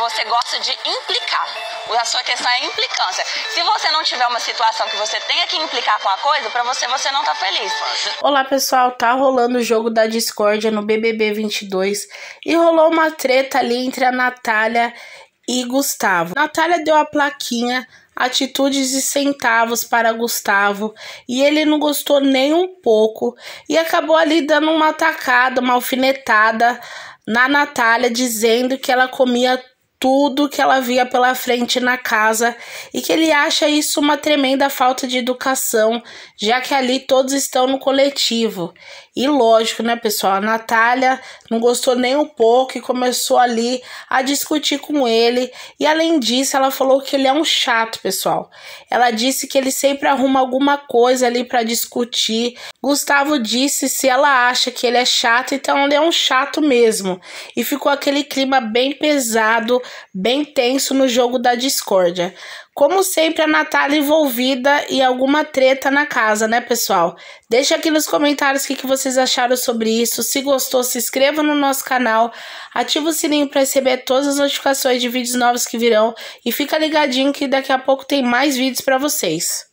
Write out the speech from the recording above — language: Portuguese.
você gosta de implicar. A sua questão é implicância. Se você não tiver uma situação que você tenha que implicar com a coisa, para você você não tá feliz. Olá, pessoal, tá rolando o jogo da discórdia no BBB 22 e rolou uma treta ali entre a Natália e Gustavo. Natália deu a plaquinha atitudes e centavos para Gustavo e ele não gostou nem um pouco e acabou ali dando uma atacada, uma alfinetada na Natália, dizendo que ela comia tudo que ela via pela frente na casa e que ele acha isso uma tremenda falta de educação, já que ali todos estão no coletivo. E lógico, né, pessoal? A Natália não gostou nem um pouco e começou ali a discutir com ele. E além disso, ela falou que ele é um chato, pessoal. Ela disse que ele sempre arruma alguma coisa ali para discutir. Gustavo disse se ela acha que ele é chato, então ele é um chato mesmo. E ficou aquele clima bem pesado bem tenso no jogo da discórdia. Como sempre, a Natália envolvida e alguma treta na casa, né, pessoal? Deixa aqui nos comentários o que, que vocês acharam sobre isso. Se gostou, se inscreva no nosso canal, ativa o sininho para receber todas as notificações de vídeos novos que virão e fica ligadinho que daqui a pouco tem mais vídeos para vocês.